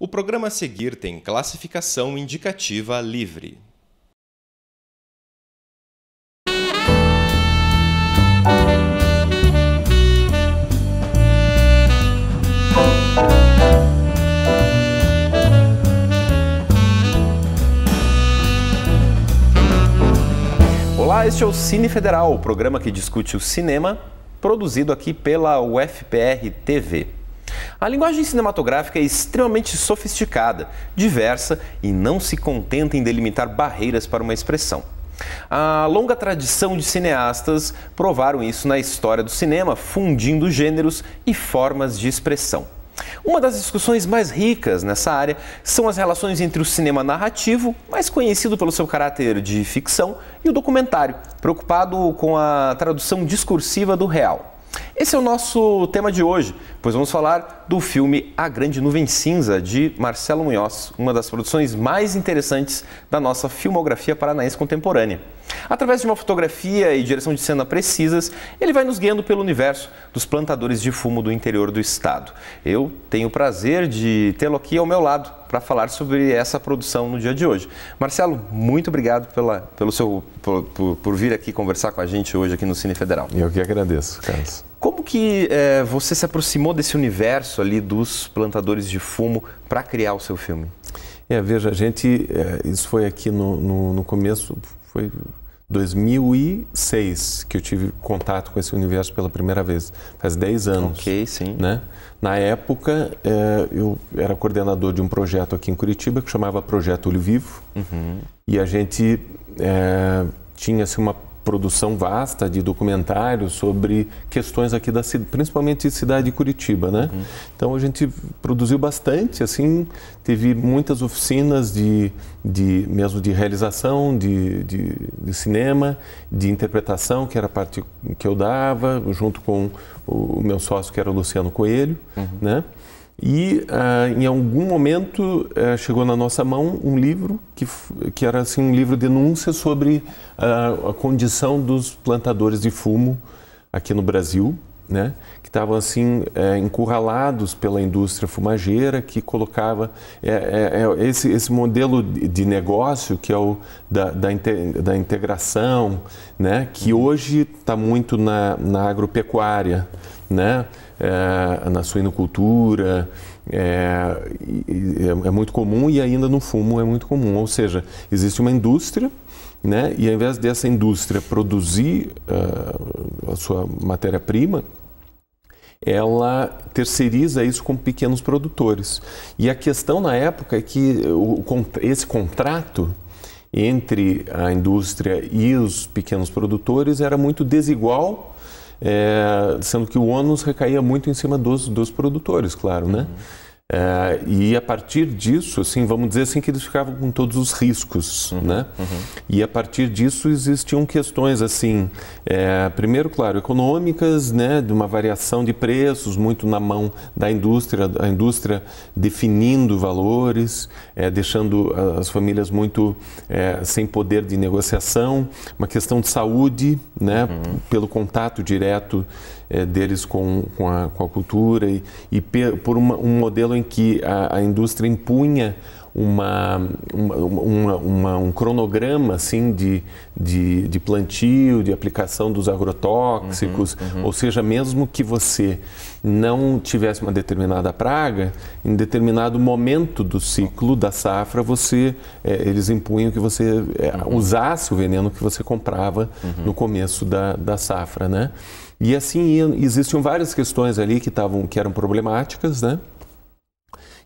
O programa a seguir tem classificação indicativa livre. Olá, este é o Cine Federal, o programa que discute o cinema, produzido aqui pela UFPR TV. A linguagem cinematográfica é extremamente sofisticada, diversa e não se contenta em delimitar barreiras para uma expressão. A longa tradição de cineastas provaram isso na história do cinema, fundindo gêneros e formas de expressão. Uma das discussões mais ricas nessa área são as relações entre o cinema narrativo, mais conhecido pelo seu caráter de ficção, e o documentário, preocupado com a tradução discursiva do real. Esse é o nosso tema de hoje, pois vamos falar do filme A Grande Nuvem Cinza, de Marcelo Munhoz, uma das produções mais interessantes da nossa filmografia paranaense contemporânea. Através de uma fotografia e direção de cena precisas, ele vai nos guiando pelo universo dos plantadores de fumo do interior do estado. Eu tenho o prazer de tê-lo aqui ao meu lado para falar sobre essa produção no dia de hoje. Marcelo, muito obrigado pela, pelo seu, por, por, por vir aqui conversar com a gente hoje aqui no Cine Federal. Eu que agradeço, Carlos. Como que eh, você se aproximou desse universo ali dos plantadores de fumo para criar o seu filme? É, veja, a gente, é, isso foi aqui no, no, no começo, foi 2006 que eu tive contato com esse universo pela primeira vez. Faz 10 anos. Ok, sim. Né? Na época, eh, eu era coordenador de um projeto aqui em Curitiba que chamava Projeto Olho Vivo. Uhum. E a gente eh, tinha assim, uma produção vasta de documentários sobre questões aqui da principalmente cidade de Curitiba, né? Uhum. Então a gente produziu bastante, assim, teve muitas oficinas de, de mesmo de realização de, de, de cinema, de interpretação que era a parte que eu dava junto com o meu sócio que era o Luciano Coelho, uhum. né? E uh, em algum momento uh, chegou na nossa mão um livro que, que era assim um livro de denúncia sobre uh, a condição dos plantadores de fumo aqui no Brasil, né? Que estavam assim é, encurralados pela indústria fumageira que colocava é, é, é esse, esse modelo de negócio que é o da, da, da integração, né? Que hoje está muito na, na agropecuária, né? é, na suinocultura, é, é, é muito comum e ainda no fumo é muito comum. Ou seja, existe uma indústria né? E ao invés dessa indústria produzir uh, a sua matéria-prima, ela terceiriza isso com pequenos produtores. E a questão na época é que o, esse contrato entre a indústria e os pequenos produtores era muito desigual é, sendo que o ônus recaía muito em cima dos, dos produtores, claro, né? Uhum. É, e a partir disso, assim, vamos dizer assim, que eles ficavam com todos os riscos, uhum, né? Uhum. E a partir disso existiam questões, assim, é, primeiro, claro, econômicas, né, de uma variação de preços muito na mão da indústria, a indústria definindo valores, é, deixando as famílias muito é, sem poder de negociação, uma questão de saúde, né, uhum. pelo contato direto é, deles com, com, a, com, a, cultura e, e por uma, um modelo em que a, a indústria impunha uma, uma, uma, um cronograma assim de, de, de, plantio, de aplicação dos agrotóxicos, uhum, uhum. ou seja, mesmo que você não tivesse uma determinada praga, em determinado momento do ciclo da safra, você é, eles impunham que você é, uhum. usasse o veneno que você comprava uhum. no começo da, da safra, né? E assim existiam várias questões ali que estavam que eram problemáticas, né?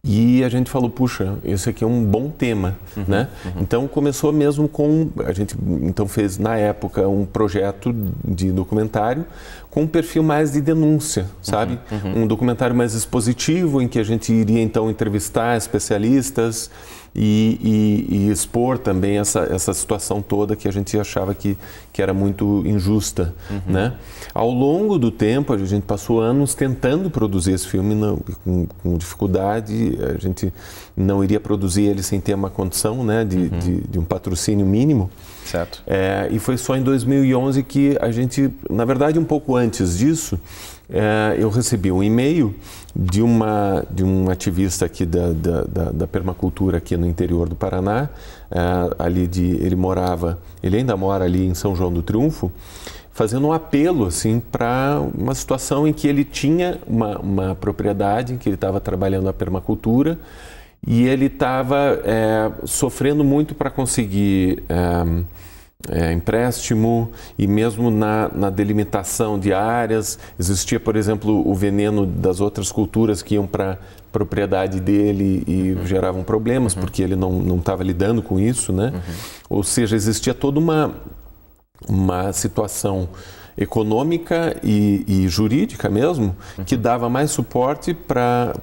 E a gente falou, puxa, esse aqui é um bom tema, uhum, né? Uhum. Então começou mesmo com a gente então fez na época um projeto de documentário com um perfil mais de denúncia, uhum, sabe? Uhum, um documentário mais expositivo em que a gente iria então entrevistar especialistas, e, e, e expor também essa, essa situação toda que a gente achava que, que era muito injusta. Uhum. Né? Ao longo do tempo, a gente passou anos tentando produzir esse filme não, com, com, dificuldade, a gente não iria produzir ele sem ter uma condição né, de, uhum. de, de um patrocínio mínimo. Certo. É, e foi só em 2011 que a gente, na verdade, um pouco antes disso, é, eu recebi um e-mail de uma de um ativista aqui da, da, da, da permacultura aqui no interior do Paraná, é, ali de ele morava, ele ainda mora ali em São João do Triunfo, fazendo um apelo assim para uma situação em que ele tinha uma, uma propriedade em que ele estava trabalhando a permacultura e ele estava é, sofrendo muito para conseguir é, é, empréstimo e mesmo na, na, delimitação de áreas. Existia, por exemplo, o veneno das outras culturas que iam para propriedade dele e uhum. geravam problemas, uhum. porque ele não estava lidando com isso, né? Uhum. Ou seja, existia toda uma, uma situação econômica e, e jurídica mesmo, que uhum. dava mais suporte para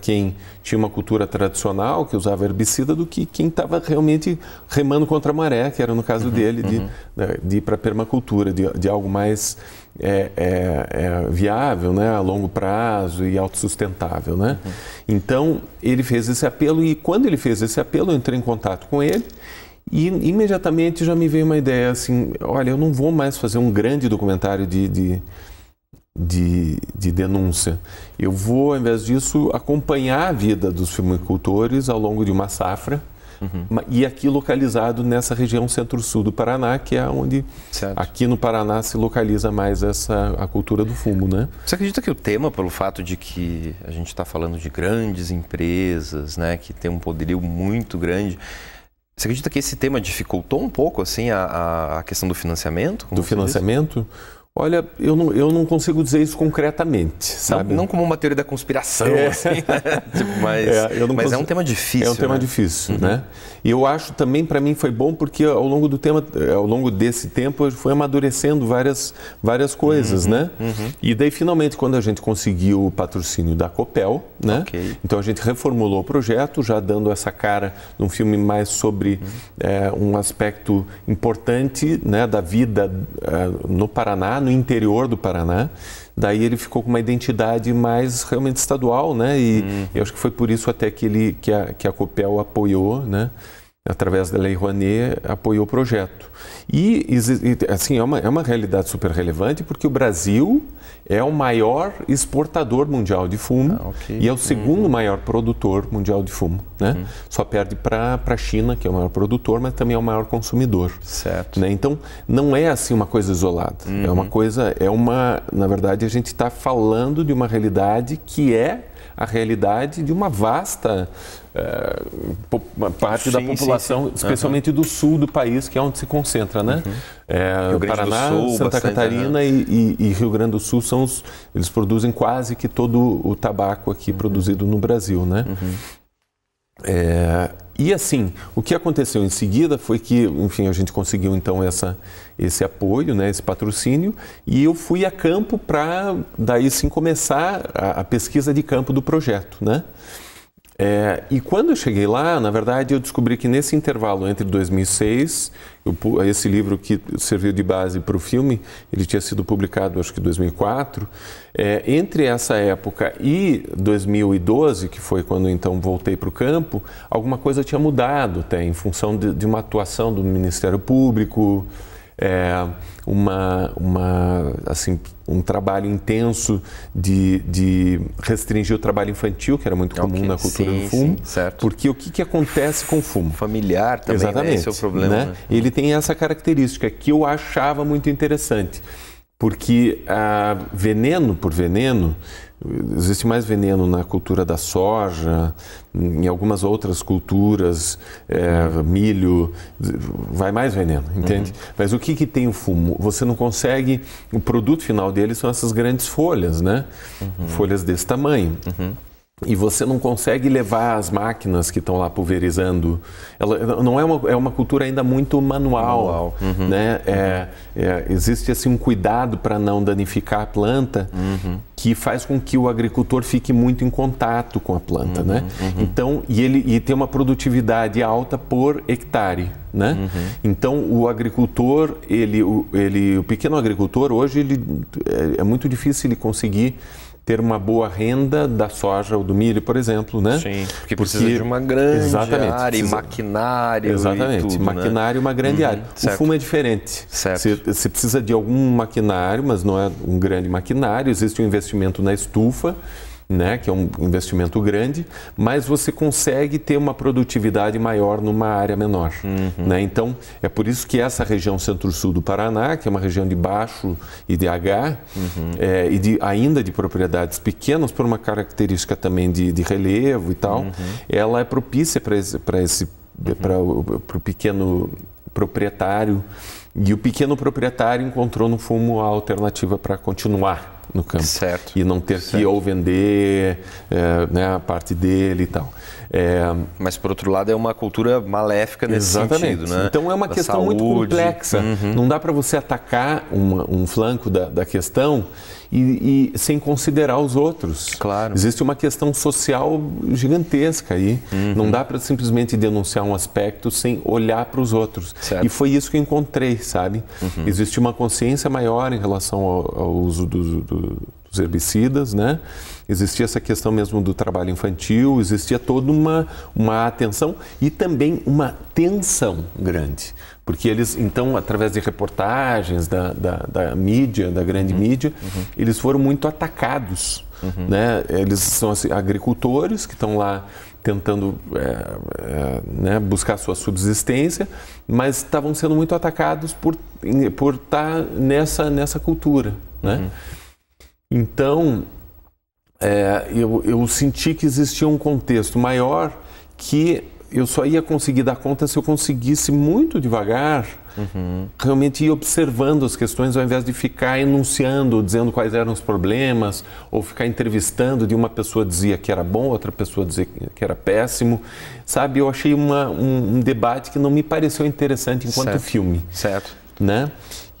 quem tinha uma cultura tradicional, que usava herbicida, do que quem estava realmente remando contra a maré, que era no caso uhum. dele, de, uhum. né, de ir para a permacultura, de, de algo mais é, é, é viável, né, a longo prazo e autossustentável, né? Então ele fez esse apelo e quando ele fez esse apelo eu entrei em contato com ele e imediatamente já me veio uma ideia assim: olha, eu não vou mais fazer um grande documentário de, de, de, de denúncia. Eu vou, ao invés disso, acompanhar a vida dos filmicultores ao longo de uma safra. Uhum. E aqui localizado nessa região centro-sul do Paraná, que é onde certo. aqui no Paraná se localiza mais essa a cultura do fumo, né? Você acredita que o tema, pelo fato de que a gente está falando de grandes empresas, né, que tem um poderio muito grande, você acredita que esse tema dificultou um pouco assim a, a questão do financiamento? Do financiamento? Diz? Olha, eu não, eu não consigo dizer isso concretamente, sabe? Não, não como uma teoria da conspiração, é. assim, né? tipo, mas, é, mas é consigo... é um tema difícil. É um tema né? difícil, uhum. né? E eu acho também, para mim, foi bom porque ao longo do tema, eh, ao longo desse tempo, eu fui amadurecendo várias, várias coisas, uhum. né? Uhum. E daí, finalmente, quando a gente conseguiu o patrocínio da Copel, né? Okay. Então a gente reformulou o projeto, já dando essa cara num filme mais sobre é, um aspecto importante né, da vida eh, no Paraná, no interior do Paraná. Daí ele ficou com uma identidade mais realmente estadual, né? E eu acho que foi por isso até que ele que a, que a Copel apoiou, né? através da Lei Rouanet, apoiou o projeto. E, assim, é uma, é uma realidade super relevante porque o Brasil é o maior exportador mundial de fumo ah, okay. e é o segundo uhum. maior produtor mundial de fumo. Né? Uhum. Só perde para a China, que é o maior produtor, mas também é o maior consumidor. Certo. Né? Então, não é assim uma coisa isolada. Uhum. É uma uhum. coisa, é uma... Na verdade, a gente está falando de uma realidade que é a realidade de uma vasta uh, parte sim, da população, sim, sim. especialmente uhum. do sul do país, que é onde se concentra, né? Uhum. É, Paraná, sul, Santa bastante, Catarina né? e, e, Rio Grande do Sul são os, eles produzem quase que todo o tabaco aqui uhum. produzido no Brasil, né? É, e assim, o que aconteceu em seguida foi que, enfim, a gente conseguiu então essa, esse apoio, né, esse patrocínio, e eu fui a campo para daí sim começar a, a pesquisa de campo do projeto, né? É, e quando eu cheguei lá, na verdade, eu descobri que nesse intervalo entre 2006, eu, esse livro que serviu de base para o filme, ele tinha sido publicado acho que em 2004, é, entre essa época e 2012, que foi quando então voltei para o campo, alguma coisa tinha mudado até em função de, de uma atuação do Ministério Público, é, uma, uma, assim, um trabalho intenso de, de restringir o trabalho infantil, que era muito comum okay. na cultura sim, do fumo. Sim, porque o que, que acontece com o fumo? Familiar também, Exatamente, né? esse é o problema. Né? né? Ele tem essa característica que eu achava muito interessante, porque ah, veneno por veneno Existe mais veneno na cultura da soja, em algumas outras culturas, é, uhum. milho, vai mais veneno, entende? Uhum. Mas o que, que tem o fumo? Você não consegue. O produto final dele são essas grandes folhas, né? Uhum. Folhas desse tamanho. Uhum e você não consegue levar as máquinas que estão lá pulverizando. Ela não é uma, é uma cultura ainda muito manual, manual. Uhum. né? É, é, existe assim um cuidado para não danificar a planta uhum. que faz com que o agricultor fique muito em contato com a planta, uhum. né? Uhum. Então e ele e tem uma produtividade alta por hectare, né? Uhum. Então o agricultor ele o, ele o pequeno agricultor hoje ele é, é muito difícil ele conseguir ter uma boa renda da soja ou do milho, por exemplo, né? Sim, porque, porque precisa de uma grande exatamente, área, precisa... maquinário Exatamente, tudo, né? maquinário e né? uma grande uhum. área. Certo. O fumo é diferente. Certo. Você, você, precisa de algum maquinário, mas não é um grande maquinário, existe um investimento na estufa, né, que é um investimento grande, mas você consegue ter uma produtividade maior numa área menor. Uhum. Né? Então, é por isso que essa região centro-sul do Paraná, que é uma região de baixo IDH uhum. é, e de, ainda de propriedades pequenas, por uma característica também de, de relevo e tal, uhum. ela é propícia para esse, para uhum. o pequeno proprietário. E o pequeno proprietário encontrou no fumo a alternativa para continuar no campo. Certo. E não ter certo. que ou vender é, né, a parte dele e tal. É... Mas, por outro lado, é uma cultura maléfica nesse Exatamente. sentido, né? Então, é uma da questão saúde. muito complexa. Uhum. Não dá para você atacar uma, um flanco da, da questão e, e, sem considerar os outros. Claro. Existe uma questão social gigantesca aí. Uhum. Não dá para simplesmente denunciar um aspecto sem olhar para os outros. Certo. E foi isso que eu encontrei, sabe? Uhum. Existe uma consciência maior em relação ao, ao uso do, do, dos herbicidas, né? existia essa questão mesmo do trabalho infantil, existia toda uma, uma atenção e também uma tensão grande. Porque eles, então, através de reportagens da, da, da mídia, da grande uhum. mídia, uhum. eles foram muito atacados. Uhum. Né? Eles são assim, agricultores que estão lá tentando é, é, né, buscar sua subsistência, mas estavam sendo muito atacados por por estar tá nessa nessa cultura, né? Uhum. Então é, eu, eu senti que existia um contexto maior que eu só ia conseguir dar conta se eu conseguisse muito devagar uhum. realmente ir observando as questões ao invés de ficar enunciando, dizendo quais eram os problemas ou ficar entrevistando de uma pessoa dizia que era bom, outra pessoa dizia que era péssimo, sabe? Eu achei uma, um, um, debate que não me pareceu interessante enquanto certo. filme, certo? Né?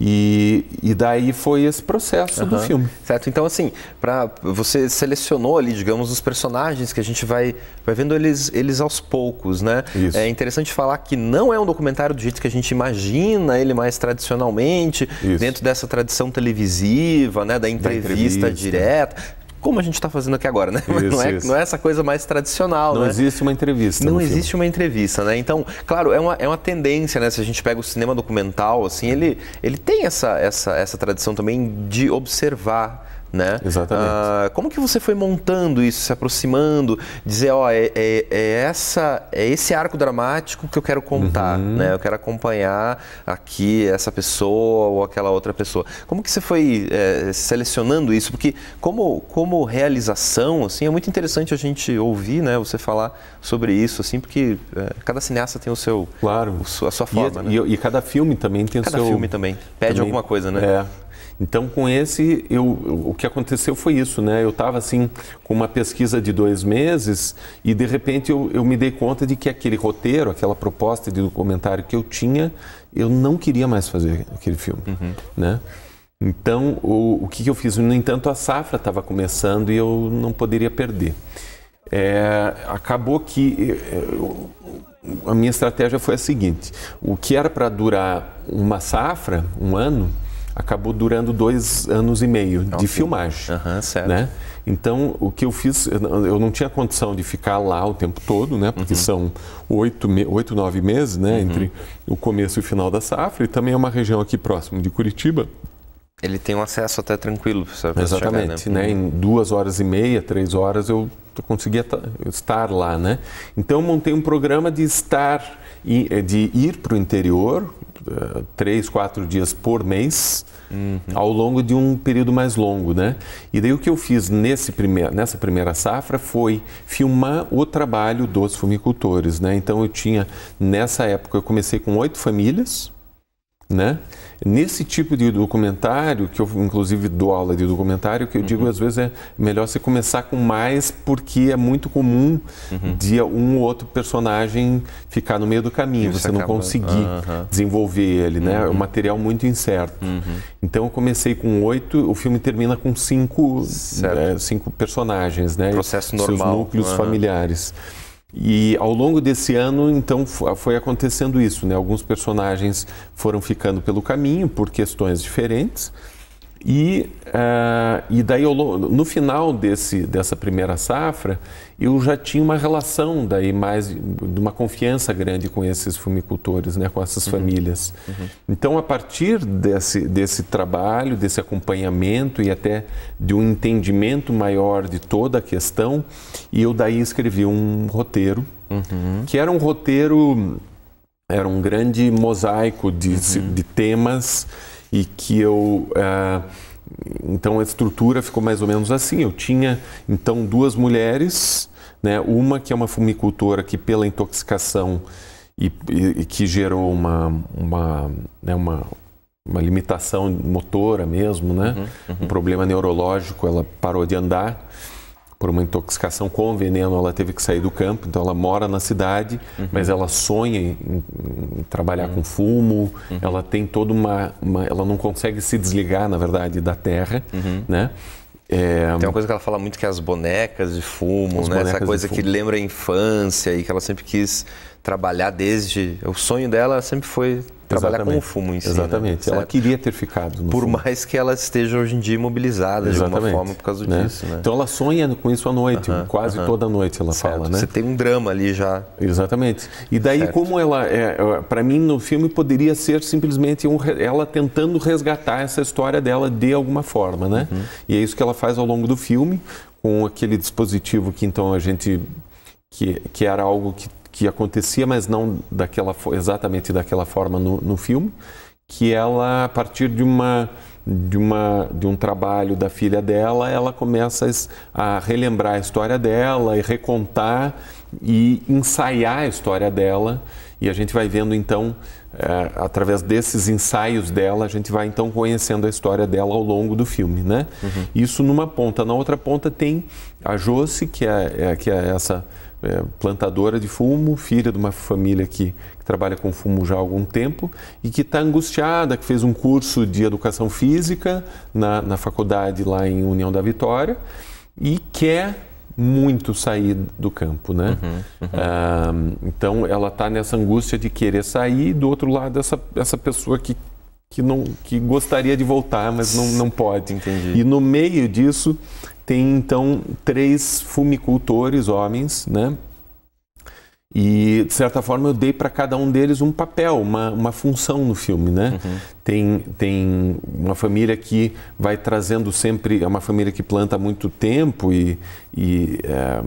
E, e daí foi esse processo uhum. do filme. Certo, então assim, pra, você selecionou ali, digamos, os personagens que a gente vai, vai vendo eles, eles aos poucos, né? Isso. É interessante falar que não é um documentário do jeito que a gente imagina ele mais tradicionalmente, Isso. dentro dessa tradição televisiva, né? Da entrevista, da entrevista. direta como a gente está fazendo aqui agora, né? Isso, não, é, não, é, essa coisa mais tradicional. Não né? existe uma entrevista. Não existe filme. uma entrevista, né? Então, claro, é uma, é uma tendência, né? Se a gente pega o cinema documental, assim, ele, ele tem essa, essa, essa tradição também de observar né? Exatamente. Ah, como que você foi montando isso, se aproximando, dizer, ó, oh, é, é, é, essa, é esse arco dramático que eu quero contar, uhum. né? Eu quero acompanhar aqui essa pessoa ou aquela outra pessoa. Como que você foi é, selecionando isso? Porque como, como realização, assim, é muito interessante a gente ouvir, né? Você falar sobre isso, assim, porque é, cada cineasta tem o seu, claro, o, a sua é forma, e, né? e, e, cada filme também tem cada o seu. Cada filme também pede também, alguma coisa, né? É. Então, com esse, eu, o que aconteceu foi isso, né? Eu estava assim com uma pesquisa de dois meses e de repente eu, eu me dei conta de que aquele roteiro, aquela proposta de documentário que eu tinha, eu não queria mais fazer aquele filme, uhum. né? Então, o, o que, que eu fiz? No entanto, a safra estava começando e eu não poderia perder. É, acabou que eu, é, é, a minha estratégia foi a seguinte: o que era para durar uma safra, um ano, acabou durando dois anos e meio okay. de filmagem. Uhum, certo. Né? Então, o que eu fiz, eu não tinha condição de ficar lá o tempo todo, né? Porque uhum. são oito, oito, nove meses, né? Uhum. Entre o começo e o final da safra. E também é uma região aqui próximo de Curitiba. Ele tem um acesso até tranquilo. Exatamente, chegar, né? né? Uhum. Em duas horas e meia, três horas, eu conseguia estar lá, né? Então, montei um programa de estar, eh, de ir para o interior, eh, três, quatro dias por mês, uhum. ao longo de um período mais longo, né? E daí o que eu fiz nesse primeir, nessa primeira safra foi filmar o trabalho dos fumicultores, né? Então eu tinha, nessa época, eu comecei com oito famílias, né? Nesse tipo de documentário, que eu inclusive dou aula de documentário, que eu uhum. digo às vezes é melhor você começar com mais, porque é muito comum uhum. de um ou outro personagem ficar no meio do caminho, Isso você acaba... não conseguir uhum. desenvolver ele, né? É um uhum. material muito incerto. Uhum. Então eu comecei com oito, o filme termina com cinco, né? cinco personagens, né? Processo normal. Seus núcleos familiares. E ao longo desse ano, então, foi acontecendo isso, né? Alguns personagens foram ficando pelo caminho por questões diferentes. E, uh, e daí, eu, no final desse, dessa primeira safra, eu já tinha uma relação daí mais, de uma confiança grande com esses fumicultores, né, com essas uhum. famílias. Uhum. Então, a partir desse, desse trabalho, desse acompanhamento e até de um entendimento maior de toda a questão, eu daí escrevi um roteiro, uhum. que era um roteiro, era um grande mosaico de, uhum. de temas e que eu. É, então a estrutura ficou mais ou menos assim. Eu tinha então duas mulheres, né? uma que é uma fumicultora que pela intoxicação e, e, e que gerou uma, uma, né? uma, uma limitação motora mesmo, né? Uhum, uhum. um problema neurológico, ela parou de andar por uma intoxicação com veneno, ela teve que sair do campo, então ela mora na cidade, uhum. mas ela sonha em, em trabalhar uhum. com fumo, uhum. ela tem toda uma, uma, Ela não consegue se desligar, na verdade, da terra, uhum. né? É... Tem uma coisa que ela fala muito que é as bonecas de fumo, as né? Essa coisa que lembra a infância e que ela sempre quis trabalhar desde. O sonho dela sempre foi trabalhar Exatamente. com o fumo em si. Né? Exatamente. Né? Ela queria ter ficado. por fumo. mais que ela esteja hoje em dia imobilizada Exatamente. de alguma forma por causa né? disso. Né? Então ela sonha com isso à noite, uh -huh, quase uh -huh. toda noite ela certo. fala, né? Você tem um drama ali já. Exatamente. E daí certo. como ela, é, é para mim no filme poderia ser simplesmente um, ela tentando resgatar essa história dela de alguma forma, né? Uh uhum. -huh. E é isso que ela faz ao longo do filme com aquele dispositivo que então a gente que, que era algo que que acontecia, mas não daquela, exatamente daquela forma no, no filme, que ela, a partir de uma de, uma, de um trabalho da filha dela, ela começa a relembrar a história dela e recontar e ensaiar a história dela. E a gente vai vendo então, é, através desses ensaios dela, a gente vai então conhecendo a história dela ao longo do filme, né? Uhum. Isso numa ponta. Na outra ponta tem a Josi, que é, é que é essa é, plantadora de fumo, filha de uma família que, que, trabalha com fumo já há algum tempo e que está angustiada, que fez um curso de educação física na, na faculdade lá em União da Vitória e quer muito sair do campo, né? Uhum, uhum. Ah, então ela está nessa angústia de querer sair, e do outro lado essa, essa pessoa que que não que gostaria de voltar, mas não, não pode. Entendi. E no meio disso tem então três fumicultores homens, né? E, de certa forma, eu dei para cada um deles um papel, uma, uma função no filme, né? Uhum. Tem, tem uma família que vai trazendo sempre... É uma família que planta há muito tempo e, e é,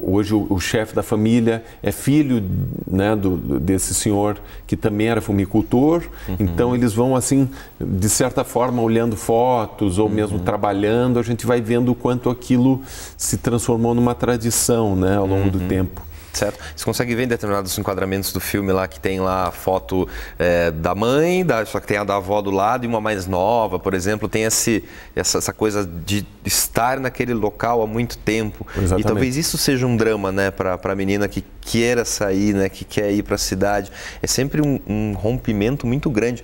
hoje o, o chefe da família é filho né, do, desse senhor que também era fumicultor. Uhum. Então, eles vão, assim, de certa forma, olhando fotos ou uhum. mesmo trabalhando, a gente vai vendo o quanto aquilo se transformou numa tradição né, ao longo do uhum. tempo certo? Você consegue ver em determinados enquadramentos do filme lá que tem lá a foto é, da mãe, da, só que tem a da avó do lado e uma mais nova, por exemplo, tem esse, essa, essa coisa de estar naquele local há muito tempo. Exatamente. E talvez isso seja um drama, né, para a menina que queira sair, né, que quer ir para a cidade. É sempre um, um rompimento muito grande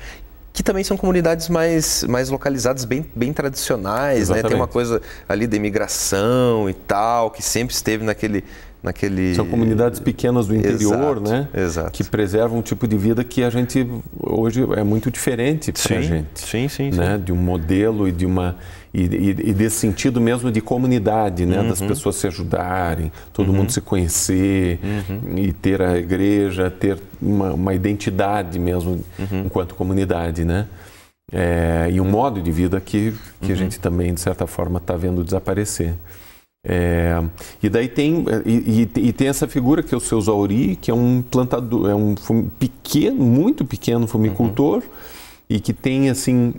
que também são comunidades mais, mais localizadas, bem, bem tradicionais, Exatamente. né? Tem uma coisa ali da imigração e tal, que sempre esteve naquele, naquele... São comunidades pequenas do interior, exato, né? Exato. Que preservam um tipo de vida que a gente hoje é muito diferente para a gente. Sim, sim, né? sim. De um modelo e de uma... E, e, e desse sentido mesmo de comunidade, né? Uhum. Das pessoas se ajudarem, todo uhum. mundo se conhecer uhum. e ter a igreja, ter uma, uma identidade mesmo uhum. enquanto comunidade, né? É, e um modo de vida que, que a uhum. gente também, de certa forma, está vendo desaparecer. É, e daí tem e, e, tem essa figura que é o seu Zauri, que é um plantador, é um pequeno, muito pequeno uhum. fumicultor uhum. e que tem assim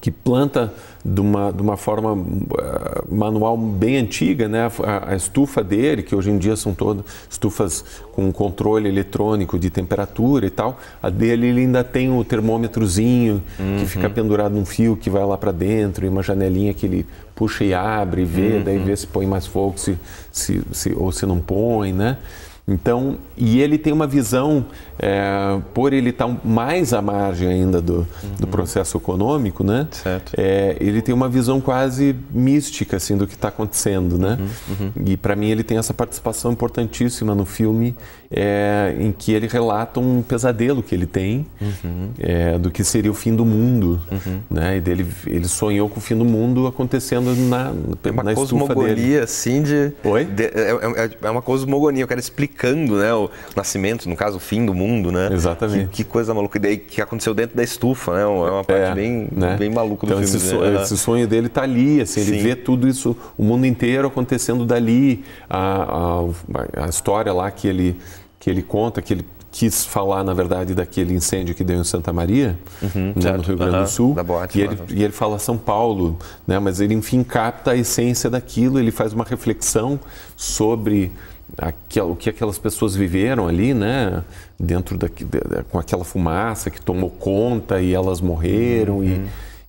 que planta de uma, de uma forma eh, manual bem antiga, né? A, a, estufa dele, que hoje em dia são todas estufas com controle eletrônico de temperatura e tal, a dele ele ainda tem o termômetrozinho uhum. que fica pendurado num fio que vai lá para dentro e uma janelinha que ele puxa e abre e vê, uhum. daí vê uhum. se põe mais fogo se, se, se, ou se não põe, né? Então, e ele tem uma visão, é, por ele estar tá mais à margem ainda do, uhum. do processo econômico, né? Certo. É, ele tem uma visão quase mística, assim, do que está acontecendo, né? Uhum. Uhum. E para mim ele tem essa participação importantíssima no filme, é, em que ele relata um pesadelo que ele tem uhum. é, do que seria o fim do mundo, uhum. né? E dele, ele sonhou com o fim do mundo acontecendo na, na uma na cosmogonia, assim, de... Oi? De, é, é, é uma cosmogonia, eu quero explicar explicando né, o nascimento, no caso, o fim do mundo, né? Exatamente. Que, que coisa maluca. E daí, que aconteceu dentro da estufa, né? É uma é, parte é, bem, né? bem maluca do então, filme. Esse, so, né? esse sonho dele está ali, assim, Sim. ele vê tudo isso, o mundo inteiro acontecendo dali. A, a, a história lá que ele, que ele conta, que ele quis falar, na verdade, daquele incêndio que deu em Santa Maria, uhum, né, no Rio Grande uhum, do Sul. Boate, e, ele, né? e, ele, fala São Paulo, né, mas ele, enfim, capta a essência daquilo, ele faz uma reflexão sobre aquel, o que aquelas pessoas viveram ali, né? Dentro da, de, com aquela fumaça que tomou conta e elas morreram uhum.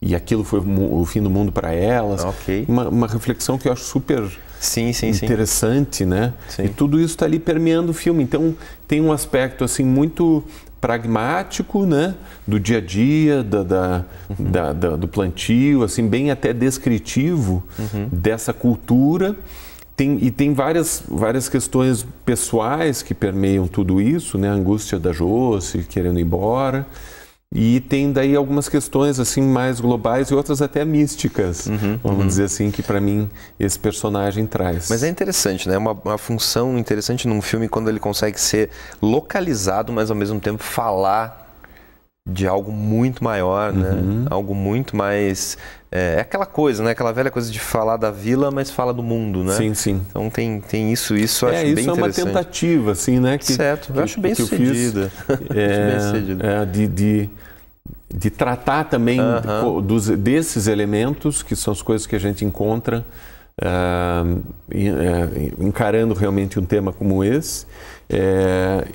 e, e aquilo foi o fim do mundo para elas. Uma, uma, reflexão que eu acho super sim, sim, interessante, né? sim. né? E tudo isso está ali permeando o filme. Então tem um aspecto assim muito pragmático, né? Do dia a dia, da, da, uhum. da, da do plantio, assim bem até descritivo uhum. dessa cultura tem, e tem várias, várias questões pessoais que permeiam tudo isso, né? A angústia da Josi querendo ir embora. E tem daí algumas questões assim mais globais e outras até místicas, uhum, uhum. vamos uhum. dizer assim, que para mim esse personagem traz. Mas é interessante, né? É uma, uma função interessante num filme quando ele consegue ser localizado, mas ao mesmo tempo falar de algo muito maior, né? Uhum. Algo muito mais. É, é, aquela coisa, né? Aquela velha coisa de falar da vila, mas fala do mundo, né? Sim, sim. Então tem, tem isso, isso eu é, acho isso bem é Isso é uma tentativa, assim, né? Que, certo, eu acho bem sucedida. É, bem sucedida. É, de, de, de, tratar também uhum. dos, desses elementos, que são as coisas que a gente encontra, uh, encarando realmente um tema como esse. É,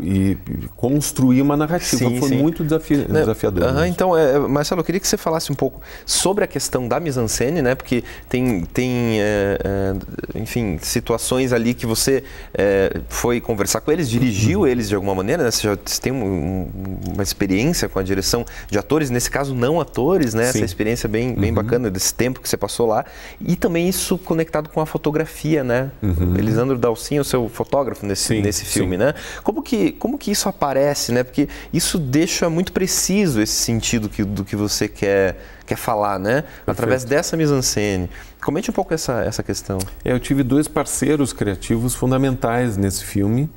e, e, construir uma narrativa. Sim, Foi sim. muito é, desafiador. Né? então, é, Marcelo, eu queria que você falasse um pouco sobre a questão da mise-en-scène, né? Porque tem, tem é, é enfim, situações ali que você é, foi conversar com eles, dirigiu uhum. eles de alguma maneira, né? Você já tem um, uma experiência com a direção de atores, nesse caso não atores, né? Essa experiência bem, bem uhum. bacana desse tempo que você passou lá. E também isso conectado com a fotografia, né? Uhum. Elisandro Dalcin, o seu fotógrafo nesse nesse filme, sim. né? Como que, como que isso aparece, né? Porque isso deixa muito preciso esse sentido que, do que você quer, quer falar, né? Perfeito. Através dessa mise-en-scène. Comente um pouco essa, essa questão. É, eu tive dois parceiros criativos fundamentais nesse filme.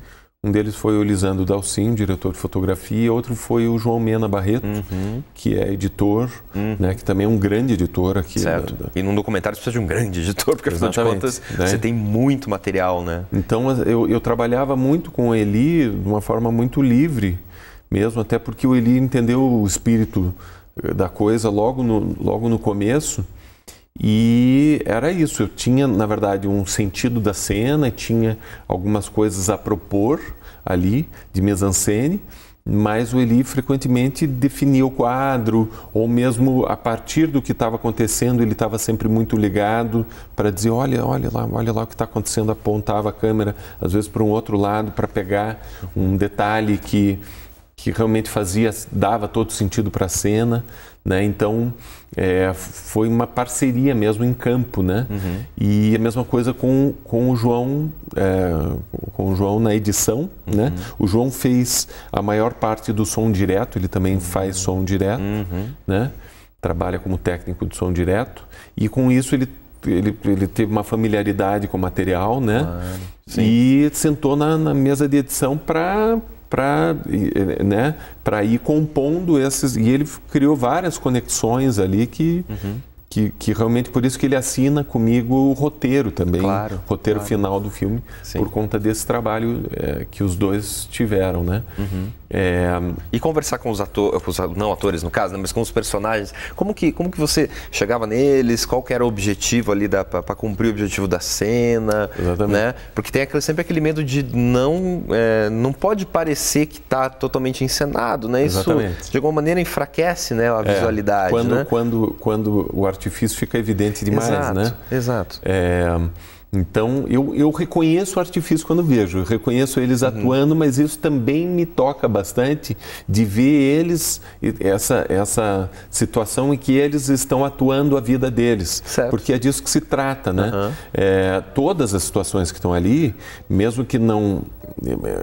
Um deles foi o Lisandro Dalcin, diretor de fotografia, outro foi o João Mena Barreto, uhum. que é editor, uhum. né, que também é um grande editor aqui. Certo. Da, da... E num documentário você precisa de um grande editor, porque afinal de contas né? você tem muito material, né? Então eu, eu trabalhava muito com o Eli de uma forma muito livre mesmo, até porque o Eli entendeu o espírito eh, da coisa logo no, logo no começo e era isso. Eu tinha, na verdade, um sentido da cena, tinha algumas coisas a propor ali de mise-en-scène, mas o Eli frequentemente definia o quadro, ou mesmo a partir do que estava acontecendo, ele estava sempre muito ligado para dizer: olha, olha lá, olha lá o que está acontecendo, apontava a câmera, às vezes para um outro lado, para pegar um detalhe que que realmente fazia, dava todo sentido para a cena, né? Então é, foi uma parceria mesmo em campo, né? Uhum. E a mesma coisa com, com o João, é, com o João na edição, uhum. né? O João fez a maior parte do som direto, ele também uhum. faz som direto, uhum. né? Trabalha como técnico de som direto e com isso ele ele, ele, teve uma familiaridade com o material, né? Claro, e sentou na, na mesa de edição para para né, ir compondo esses. E ele criou várias conexões ali que, uhum. que, que, realmente por isso que ele assina comigo o roteiro também, claro, o roteiro claro. final do filme, Sim. por conta desse trabalho é, que os dois tiveram. Né? Uhum. É, e conversar com os atores, não atores no caso, né, mas com os personagens, como que, como que você chegava neles, qual que era o objetivo ali para cumprir o objetivo da cena, Exatamente. né? Porque tem aquele, sempre aquele medo de não, é, não pode parecer que está totalmente encenado, né? Isso Exatamente. de alguma maneira enfraquece né, a é, visualidade, quando, né? Quando, quando o artifício fica evidente demais, exato, né? Exato, exato. É, então, eu, eu reconheço o artifício quando vejo, reconheço eles uhum. atuando, mas isso também me toca bastante de ver eles, essa, essa situação em que eles estão atuando a vida deles. Certo. Porque é disso que se trata, né? Uhum. É, todas as situações que estão ali, mesmo que não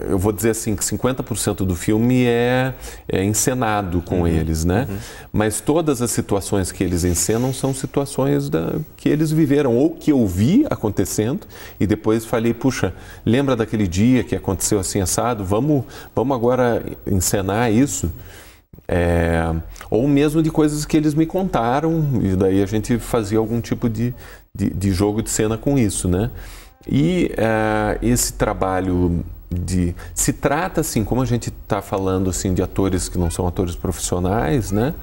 eu vou dizer assim que 50% do filme é, é encenado com uhum. eles, né? Uhum. Mas todas as situações que eles encenam são situações da, que eles viveram ou que eu vi acontecendo e depois falei, puxa, lembra daquele dia que aconteceu assim assado? Vamos, vamos agora encenar isso. É, ou mesmo de coisas que eles me contaram e daí a gente fazia algum tipo de, de, de jogo de cena com isso, né? E uh, esse trabalho de se trata assim como a gente está falando assim de atores que não são atores profissionais né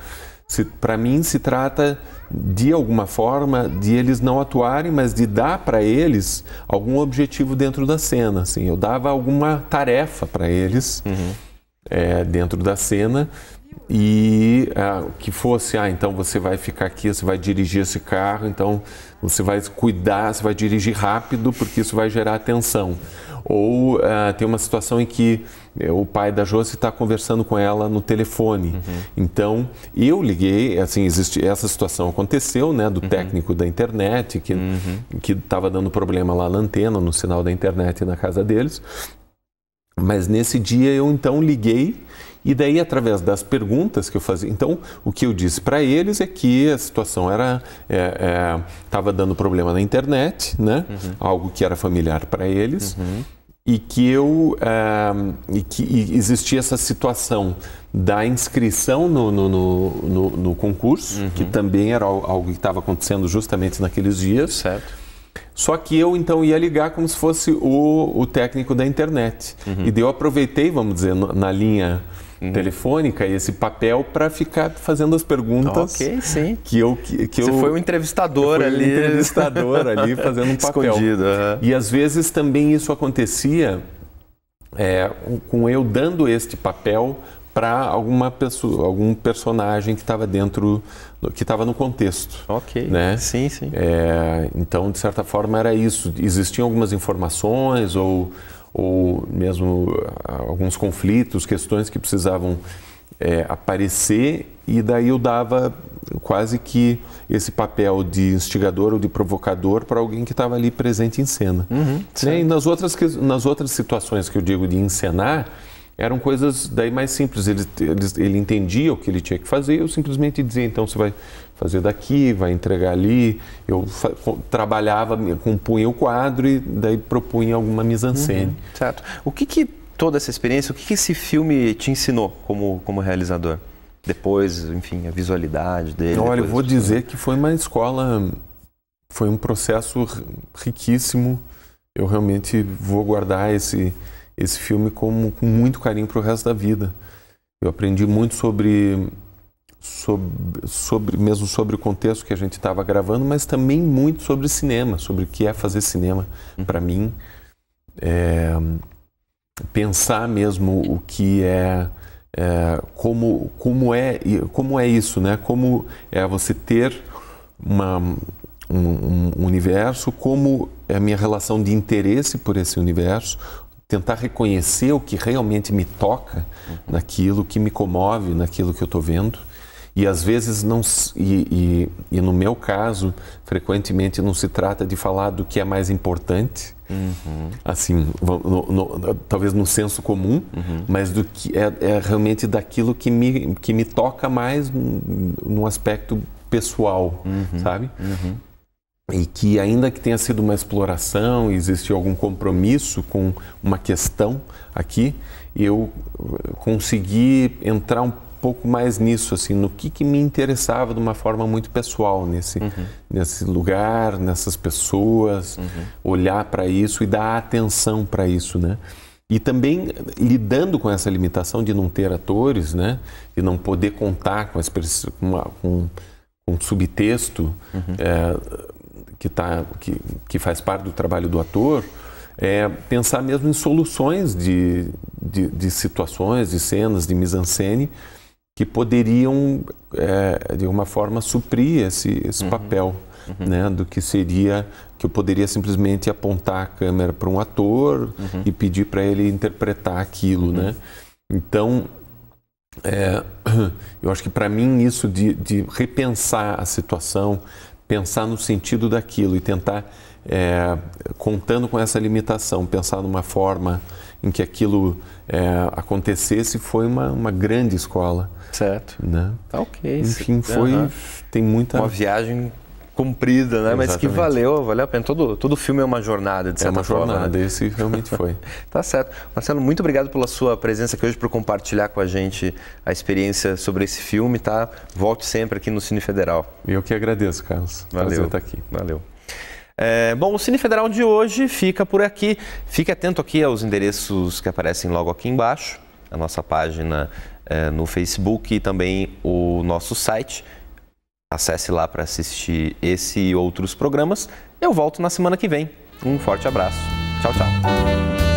para mim se trata de alguma forma de eles não atuarem mas de dar para eles algum objetivo dentro da cena assim eu dava alguma tarefa para eles uhum. é, dentro da cena e ah, que fosse ah então você vai ficar aqui você vai dirigir esse carro então você vai cuidar você vai dirigir rápido porque isso vai gerar atenção ou uh, tem uma situação em que eh, o pai da Josi está conversando com ela no telefone. Uhum. Então, eu liguei, assim, existe, essa situação aconteceu, né, do uhum. técnico da internet, que uhum. estava dando problema lá na antena, no sinal da internet na casa deles. Mas nesse dia eu então liguei e daí através das perguntas que eu fazia. Então o que eu disse para eles é que a situação era estava é, é, dando problema na internet, né? Uhum. Algo que era familiar para eles. Uhum. E que eu é, e que existia essa situação da inscrição no, no, no, no, no concurso, uhum. que também era algo que estava acontecendo justamente naqueles dias. Certo só que eu então ia ligar como se fosse o, o técnico da internet. Uhum. E daí eu aproveitei, vamos dizer, na linha uhum. telefônica esse papel para ficar fazendo as perguntas. Ok, sim. Que eu, que, que Você eu, foi um entrevistador eu ali. Um entrevistador ali fazendo um papel. Escondido. Uhum. E às vezes também isso acontecia é, com eu dando este papel para alguma pessoa, algum personagem que estava dentro que estava no contexto. Ok. Né? Sim, sim. É, então, de certa forma, era isso. Existiam algumas informações ou, ou mesmo ah, alguns conflitos, questões que precisavam é, aparecer e daí eu dava quase que esse papel de instigador ou de provocador para alguém que estava ali presente em cena. Uhum, né? E nas outras, nas outras situações que eu digo de encenar, eram coisas daí mais simples. Ele, ele, ele entendia o que ele tinha que fazer, eu simplesmente dizia, então você vai fazer daqui, vai entregar ali. Eu trabalhava, compunha o quadro e daí propunha alguma mise-en-scène. Uhum, certo. O que, que toda essa experiência, o que, que esse filme te ensinou como, como realizador? Depois, enfim, a visualidade dele. Olha, eu vou de... dizer que foi uma escola, foi um processo riquíssimo. Eu realmente vou guardar esse esse filme como, com muito carinho para o resto da vida. Eu aprendi muito sobre, sobre, sobre mesmo sobre o contexto que a gente estava gravando, mas também muito sobre cinema, sobre o que é fazer cinema uhum. para mim. É, pensar mesmo o que é, é, como, como é como é isso, né? Como é você ter uma, um, um universo, como é a minha relação de interesse por esse universo, tentar reconhecer o que realmente me toca naquilo que me comove, naquilo que eu estou vendo. E às vezes não. E, e, e, no meu caso, frequentemente não se trata de falar do que é mais importante, uhum. assim, no, no, talvez no senso comum, uhum. mas do que é, é, realmente daquilo que me, que me toca mais num, aspecto pessoal, uhum. sabe? Uhum e que ainda que tenha sido uma exploração, existiu algum compromisso com uma questão aqui, eu eh, consegui entrar um pouco mais nisso, assim, no que, que me interessava de uma forma muito pessoal nesse, uhum. nesse lugar, nessas pessoas, uhum. olhar para isso e dar atenção para isso, né? E também eh, lidando com essa limitação de não ter atores, né? De não poder contar com, as, com, uma, com, com subtexto, uhum. é, que, tá, que, que faz parte do trabalho do ator, é pensar mesmo em soluções de, de, de situações, de cenas, de mise-en-scène, que poderiam, é, de alguma forma, suprir esse, esse uhum. papel. Uhum. Né, do que seria que eu poderia simplesmente apontar a câmera para um ator uhum. e pedir para ele interpretar aquilo, uhum. né? Então, é, eu acho que para mim isso de, de repensar a situação, pensar no sentido daquilo e tentar, é, contando com essa limitação, pensar numa forma em que aquilo é, acontecesse foi uma, uma grande escola. Certo. Né? Tá ok. Enfim, foi. Uhum. Tem muita. Uma viagem comprida, né? Exatamente. Mas que valeu, valeu a pena. Todo, todo filme é uma jornada, de é certa forma. É né? uma forma, jornada, né? esse realmente foi. tá certo. Marcelo, muito obrigado pela sua presença aqui hoje, por compartilhar com a gente a experiência sobre esse filme, tá? Volte sempre aqui no Cine Federal. Eu que agradeço, Carlos. Valeu. Prazer estar aqui. Valeu. É, bom, o Cine Federal de hoje fica por aqui. Fique atento aqui aos endereços que aparecem logo aqui embaixo, a nossa página é, no Facebook e também o nosso site Acesse lá para assistir esse e outros programas. Eu volto na semana que vem. Um forte abraço. Tchau, tchau.